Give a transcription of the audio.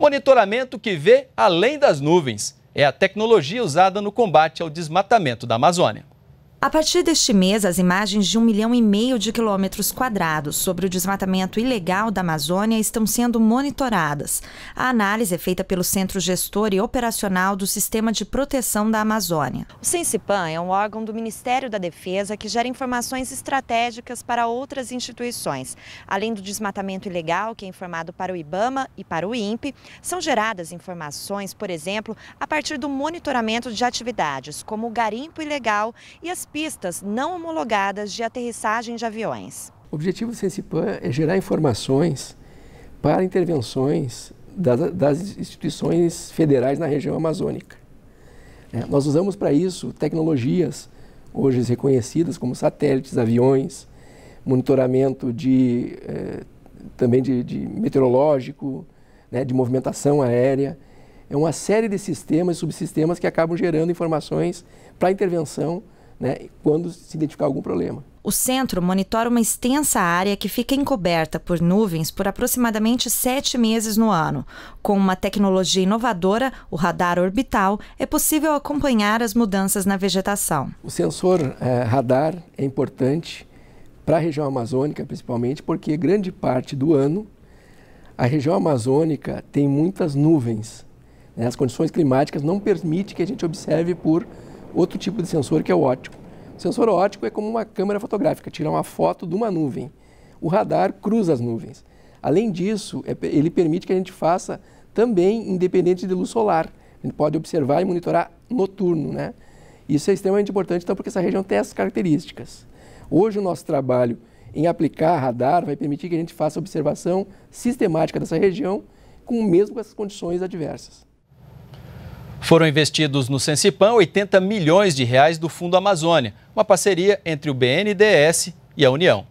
Monitoramento que vê além das nuvens. É a tecnologia usada no combate ao desmatamento da Amazônia. A partir deste mês, as imagens de um milhão e meio de quilômetros quadrados sobre o desmatamento ilegal da Amazônia estão sendo monitoradas. A análise é feita pelo Centro Gestor e Operacional do Sistema de Proteção da Amazônia. O Sensipan é um órgão do Ministério da Defesa que gera informações estratégicas para outras instituições. Além do desmatamento ilegal, que é informado para o IBAMA e para o INPE, são geradas informações, por exemplo, a partir do monitoramento de atividades como o garimpo ilegal e as pistas não homologadas de aterrissagem de aviões. O objetivo do CENCIPAN é gerar informações para intervenções das, das instituições federais na região amazônica. É, nós usamos para isso tecnologias hoje reconhecidas como satélites, aviões, monitoramento de, é, também de, de meteorológico, né, de movimentação aérea. É uma série de sistemas e subsistemas que acabam gerando informações para intervenção né, quando se identificar algum problema. O centro monitora uma extensa área que fica encoberta por nuvens por aproximadamente sete meses no ano. Com uma tecnologia inovadora, o radar orbital, é possível acompanhar as mudanças na vegetação. O sensor é, radar é importante para a região amazônica, principalmente, porque grande parte do ano a região amazônica tem muitas nuvens. Né? As condições climáticas não permitem que a gente observe por outro tipo de sensor que é o óptico. O sensor óptico é como uma câmera fotográfica, tirar uma foto de uma nuvem. O radar cruza as nuvens. Além disso, é ele permite que a gente faça também independente de luz solar. A gente pode observar e monitorar noturno, né? Isso é extremamente importante, então, porque essa região tem essas características. Hoje, o nosso trabalho em aplicar radar vai permitir que a gente faça observação sistemática dessa região, com mesmo com essas condições adversas. Foram investidos no Sensipan 80 milhões de reais do Fundo Amazônia, uma parceria entre o BNDES e a União.